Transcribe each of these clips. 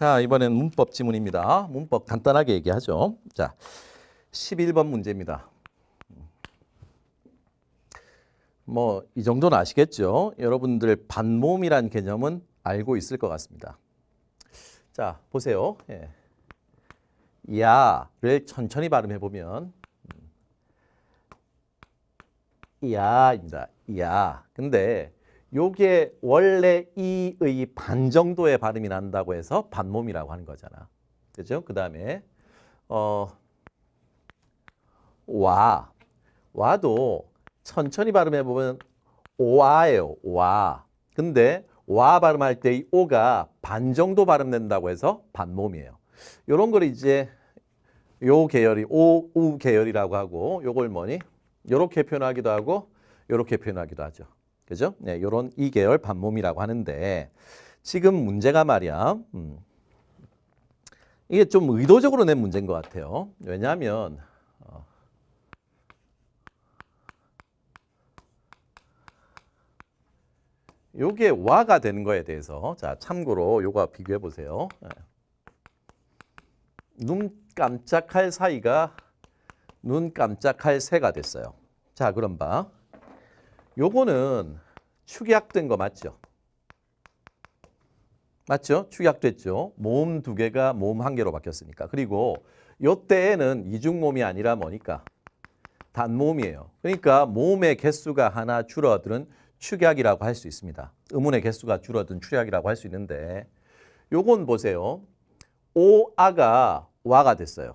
자, 이번엔 문법 지문입니다. 문법 간단하게 얘기하죠. 자, 11번 문제입니다. 뭐, 이 정도는 아시겠죠? 여러분들 반모음이란 개념은 알고 있을 것 같습니다. 자, 보세요. 예. 야를 천천히 발음해 보면 음, 야입니다. 야. 근데 요게 원래 이의 반 정도의 발음이 난다고 해서 반몸이라고 하는 거잖아. 그죠? 그 다음에 어, 와. 와도 천천히 발음해 보면 오아예요. 와. 근데 와 발음할 때 이 오가 반 정도 발음된다고 해서 반몸이에요. 요런 걸 이제 요 계열이 오, 우 계열이라고 하고 요걸 뭐니? 요렇게 표현하기도 하고 요렇게 표현하기도 하죠. 그죠? 네, 요런 2계열 반몸이라고 하는데 지금 문제가 말이야. 음, 이게 좀 의도적으로 낸 문제인 것 같아요. 왜냐하면 어, 요게 와가 되는 거에 대해서 자 참고로 요거 비교해 보세요. 네. 눈 깜짝할 사이가 눈 깜짝할 새가 됐어요. 자 그럼 봐. 요거는 축약된 거 맞죠? 맞죠? 축약됐죠. 모두 개가 모한 개로 바뀌었으니까. 그리고 요때에는 이중모이 아니라 뭐니까? 단모이에요 그러니까 모의 개수가 하나 줄어드는 축약이라고 할 수 있습니다. 음운의 개수가 줄어든 축약이라고 할 수 있는데 요건 보세요. 오, 아가 와가 됐어요.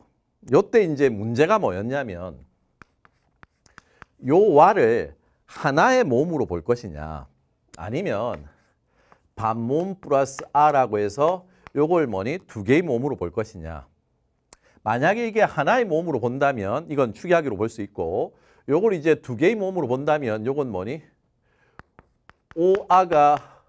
요 때 이제 문제가 뭐였냐면 요 와를 하나의 몸으로 볼 것이냐 아니면 반 몸 플러스 아라고 해서 요걸 뭐니 두 개의 몸으로 볼 것이냐 만약에 이게 하나의 몸으로 본다면 이건 축약기로 볼 수 있고 요걸 이제 두 개의 몸으로 본다면 요건 뭐니 오아가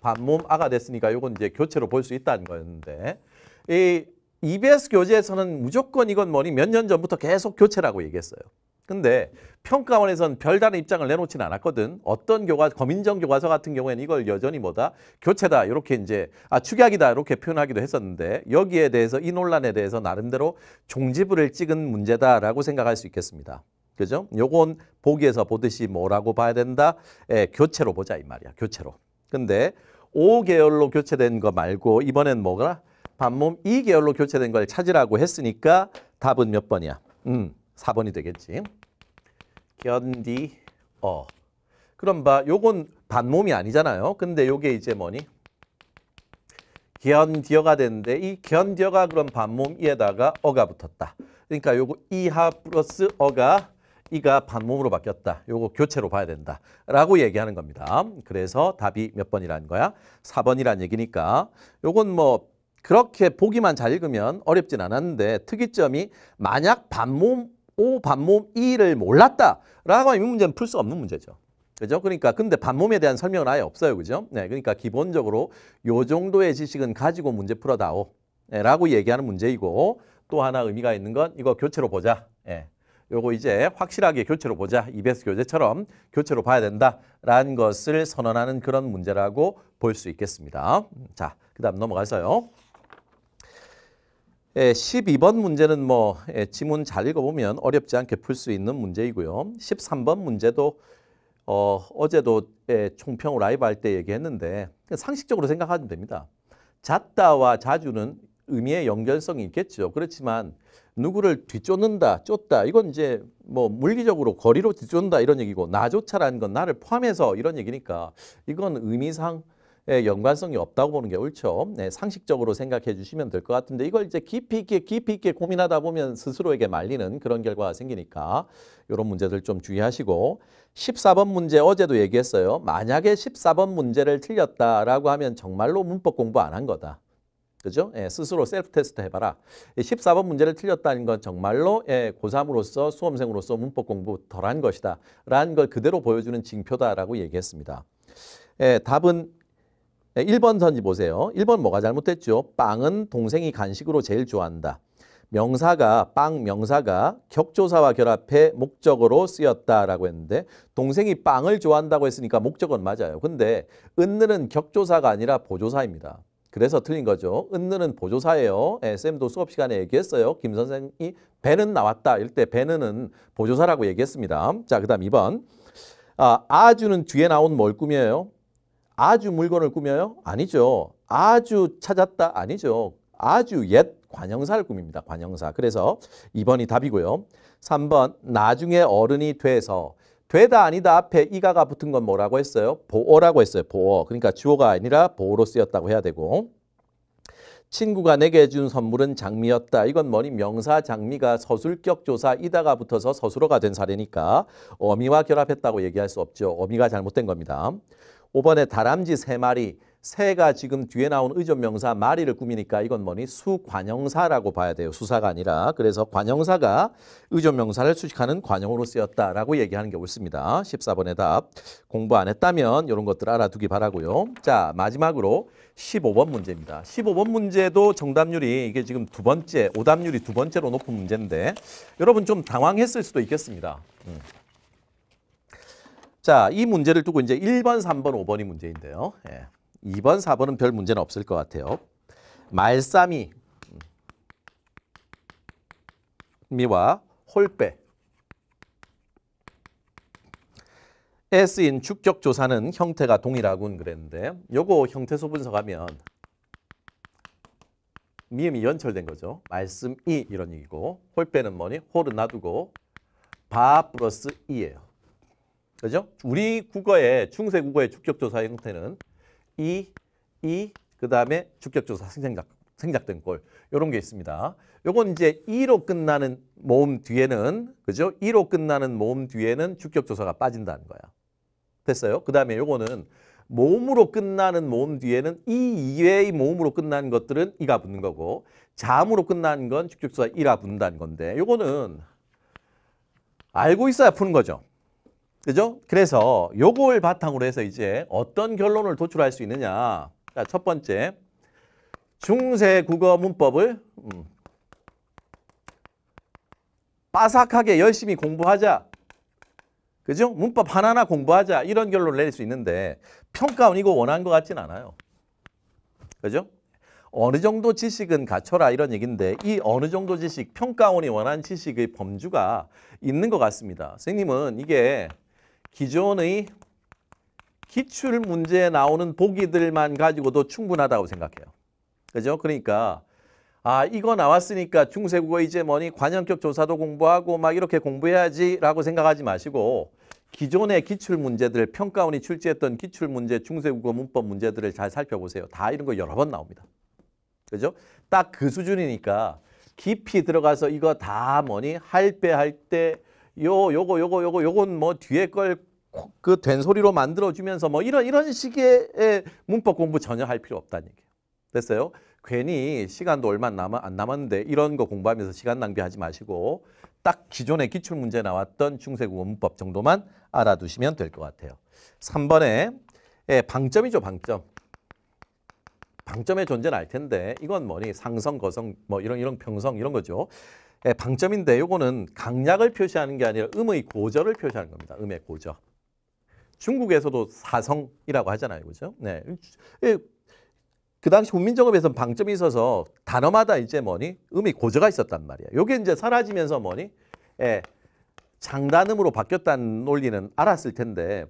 반몸 아가 됐으니까 요건 이제 교체로 볼 수 있다는 거였는데 이 EBS 교재에서는 무조건 이건 뭐니 몇 년 전부터 계속 교체라고 얘기했어요. 근데 평가원에선 별다른 입장을 내놓진 않았거든. 어떤 교과 검인정 교과서 같은 경우에는 이걸 여전히 뭐다 교체다 이렇게 이제 아 축약이다 이렇게 표현하기도 했었는데 여기에 대해서 이 논란에 대해서 나름대로 종지부를 찍은 문제다라고 생각할 수 있겠습니다. 그죠? 요건 보기에서 보듯이 뭐라고 봐야 된다? 예, 교체로 보자 이 말이야. 교체로. 근데 5계열로 교체된 거 말고 이번엔 뭐가 반몸 2계열로 교체된 걸 찾으라고 했으니까 답은 몇 번이야? 음. 4번이 되겠지. 견디어. 그럼 봐, 요건 반몸이 아니잖아요. 근데 요게 이제 뭐니? 견디어가 되는데 이 견디어가 그럼 반몸 이에다가 어가 붙었다. 그러니까 요거 이하 플러스 어가 이가 반몸으로 바뀌었다. 요거 교체로 봐야 된다. 라고 얘기하는 겁니다. 그래서 답이 몇 번이라는 거야? 4번이란 얘기니까 요건 뭐 그렇게 보기만 잘 읽으면 어렵진 않았는데 특이점이 만약 반몸 O 반몸 E를 몰랐다. 라고 하면 이 문제는 풀 수 없는 문제죠. 그죠? 그러니까 근데 반몸에 대한 설명은 아예 없어요. 그죠? 네, 그러니까 기본적으로 요 정도의 지식은 가지고 문제 풀어다오. 네, 라고 얘기하는 문제이고 또 하나 의미가 있는 건 이거 교체로 보자. 예. 요거 이제 확실하게 교체로 보자. e b 스 교재처럼 교체로 봐야 된다라는 것을 선언하는 그런 문제라고 볼 수 있겠습니다. 음, 자, 그다음 넘어가서요. 예, 십이 번 문제는 뭐 예, 지문 잘 읽어보면 어렵지 않게 풀 수 있는 문제이고요. 십삼 번 문제도 어, 어제도 예, 총평 라이브 할 때 얘기했는데 상식적으로 생각하면 됩니다. 잣다와 자주는 의미의 연결성이 있겠죠. 그렇지만 누구를 뒤쫓는다, 쫓다 이건 이제 뭐 물리적으로 거리로 뒤쫓는다 이런 얘기고 나조차라는 건 나를 포함해서 이런 얘기니까 이건 의미상 예, 연관성이 없다고 보는 게 옳죠. 네, 상식적으로 생각해 주시면 될 것 같은데 이걸 이제 깊이 있게 깊이 있게 고민하다 보면 스스로에게 말리는 그런 결과가 생기니까 이런 문제들 좀 주의하시고 14번 문제 어제도 얘기했어요. 만약에 14번 문제를 틀렸다라고 하면 정말로 문법 공부 안 한 거다. 그죠? 예, 스스로 셀프 테스트 해봐라. 14번 문제를 틀렸다는 건 정말로 예, 고3으로서 수험생으로서 문법 공부 덜한 것이다. 라는 걸 그대로 보여주는 징표다라고 얘기했습니다. 예, 답은 1번 선지 보세요. 1번 뭐가 잘못됐죠? 빵은 동생이 간식으로 제일 좋아한다. 명사가 빵 명사가 격조사와 결합해 목적으로 쓰였다라고 했는데 동생이 빵을 좋아한다고 했으니까 목적은 맞아요. 근데 은느는 격조사가 아니라 보조사입니다. 그래서 틀린 거죠. 은느는 보조사예요. SM도 수업 시간에 얘기했어요. 김 선생이 배는 나왔다. 일때 배는은 보조사라고 얘기했습니다. 자, 그다음 2번. 아, 아주는 뒤에 나온 뭘 꾸며요? 아주 물건을 꾸며요? 아니죠. 아주 찾았다? 아니죠. 아주 옛 관형사를 꾸밉니다. 관형사. 그래서 2번이 답이고요. 3번 나중에 어른이 돼서 되다 아니다 앞에 이가가 붙은 건 뭐라고 했어요? 보어라고 했어요. 보어. 그러니까 주어가 아니라 보어로 쓰였다고 해야 되고 친구가 내게 준 선물은 장미였다. 이건 뭐니 명사 장미가 서술격 조사 이다가 붙어서 서술어가 된 사례니까 어미와 결합했다고 얘기할 수 없죠. 어미가 잘못된 겁니다. 5번에 다람쥐 3마리, 새가 지금 뒤에 나온 의존 명사 마리를 꾸미니까 이건 뭐니 수관형사라고 봐야 돼요. 수사가 아니라. 그래서 관형사가 의존 명사를 수식하는 관형으로 쓰였다라고 얘기하는 게 옳습니다. 14번의 답. 공부 안 했다면 이런 것들 알아두기 바라고요. 자, 마지막으로 15번 문제입니다. 15번 문제도 정답률이 이게 지금 두 번째, 오답률이 두 번째로 높은 문제인데 여러분 좀 당황했을 수도 있겠습니다. 음. 자, 이 문제를 두고 이제 1번, 3번, 5번이 문제인데요. 예. 2번, 4번은 별 문제는 없을 것 같아요. 말싸미 미와 홀빼 에스인 축적 조사는 형태가 동일하군 그랬는데 요거 형태소 분석하면 미음이 연철된 거죠. 말씀이 이런 얘기고 홀빼는 뭐니? 홀은 놔두고 바 플러스 이예요. 그죠? 우리 국어의 중세 국어의 주격조사 형태는 이, 이, 그 다음에 주격조사 생략, 생략된 꼴 이런 게 있습니다. 요건 이제 이로 끝나는 모음 뒤에는 그죠? 이로 끝나는 모음 뒤에는 주격조사가 빠진다는 거야. 됐어요? 그 다음에 요거는 모음으로 끝나는 모음 뒤에는 이 이외의 모음으로 끝나는 것들은 이가 붙는 거고 자음으로 끝나는 건 주격조사 이라 붙는다는 건데 요거는 알고 있어야 푸는 거죠. 그죠? 그래서 요걸 바탕으로 해서 이제 어떤 결론을 도출할 수 있느냐. 자, 첫 번째. 중세 국어 문법을 음, 빠삭하게 열심히 공부하자. 그죠? 문법 하나하나 공부하자. 이런 결론을 내릴 수 있는데 평가원 이거 원한 것 같진 않아요. 그죠? 어느 정도 지식은 갖춰라 이런 얘기인데 이 어느 정도 지식, 평가원이 원한 지식의 범주가 있는 것 같습니다. 선생님은 이게 기존의 기출 문제에 나오는 보기들만 가지고도 충분하다고 생각해요. 그죠? 그러니까 아 이거 나왔으니까 중세국어 이제 뭐니 관형격 조사도 공부하고 막 이렇게 공부해야지라고 생각하지 마시고 기존의 기출 문제들 평가원이 출제했던 기출 문제 중세국어 문법 문제들을 잘 살펴보세요. 다 이런 거 여러 번 나옵니다. 그죠? 딱 그 수준이니까 깊이 들어가서 이거 다 뭐니 할때 할때 요 요거 요거 요거 요건 뭐 뒤에 걸 그된 소리로 만들어 주면서 뭐 이런 이런 식의 예, 문법 공부 전혀 할 필요 없다는 얘기예요. 됐어요? 괜히 시간도 얼마 남아 안 남았는데 이런 거 공부하면서 시간 낭비하지 마시고 딱 기존의 기출 문제 나왔던 중세국어 문법 정도만 알아두시면 될 것 같아요. 3번에 예, 방점이죠, 방점. 방점의 존재는 알 텐데 이건 뭐니 상성, 거성, 뭐 이런 이런 평성 이런 거죠. 예, 방점인데 요거는 강약을 표시하는 게 아니라 음의 고저를 표시하는 겁니다. 음의 고저 중국에서도 사성이라고 하잖아요. 그죠? 네. 그 당시 훈민정음에서는 방점이 있어서 단어마다 이제 뭐니? 음이 고저가 있었단 말이야. 요게 이제 사라지면서 뭐니? 예, 장단음으로 바뀌었다는 논리는 알았을 텐데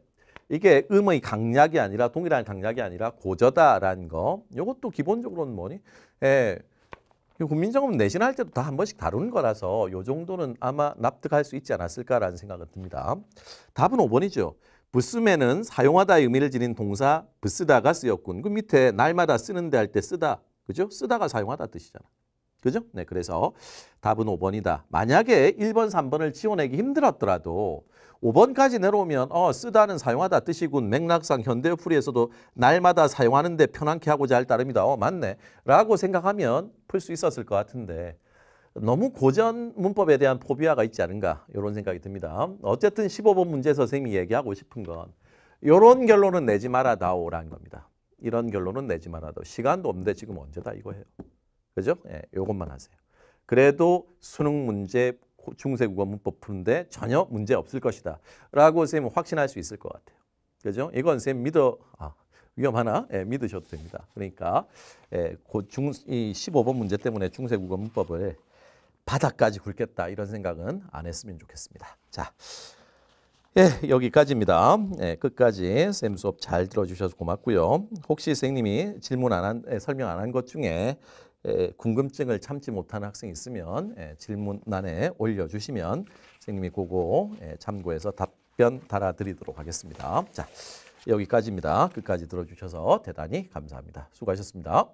이게 음의 강약이 아니라 동일한 강약이 아니라 고저다라는 거. 요것도 기본적으로는 뭐니? 예, 국민정음 내신할 때도 다 한 번씩 다루는 거라서 요 정도는 아마 납득할 수 있지 않았을까라는 생각은 듭니다. 답은 5번이죠. 부스면은 사용하다 의미를 지닌 동사 부쓰다가 쓰였군. 그 밑에 날마다 쓰는데 할 때 쓰다. 그죠? 쓰다가 사용하다 뜻이잖아. 그죠? 네, 그래서 답은 5번이다. 만약에 1번, 3번을 지원하기 힘들었더라도 5번까지 내려오면 어, 쓰다는 사용하다 뜻이군. 맥락상 현대 어플에서도 날마다 사용하는데 편안케 하고자 할 따름이다. 어, 맞네. 라고 생각하면 풀 수 있었을 것 같은데 너무 고전 문법에 대한 포비아가 있지 않은가 이런 생각이 듭니다. 어쨌든 15번 문제에서 선생님이 얘기하고 싶은 건 이런 결론은 내지 말아다오라는 겁니다. 이런 결론은 내지 말아도 시간도 없는데 지금 언제다 이거 해요. 그죠? 예, 요것만 하세요. 그래도 수능 문제 중세국어 문법 푸는데 전혀 문제 없을 것이다. 라고 선은 확신할 수 있을 것 같아요. 그죠? 이건 선 믿어, 아, 위험하나? 예, 믿으셔도 됩니다. 그러니까, 예, 중, 이 15번 문제 때문에 중세국어 문법을 바닥까지 굵겠다 이런 생각은 안 했으면 좋겠습니다. 자, 예, 여기까지입니다. 예, 끝까지 쌤 수업 잘 들어주셔서 고맙고요. 혹시 선생님이 질문 안 한, 예, 설명 안 한 것 중에 궁금증을 참지 못하는 학생이 있으면 질문란에 올려주시면 선생님이 그거 참고해서 답변 달아드리도록 하겠습니다. 자, 여기까지입니다. 끝까지 들어주셔서 대단히 감사합니다. 수고하셨습니다.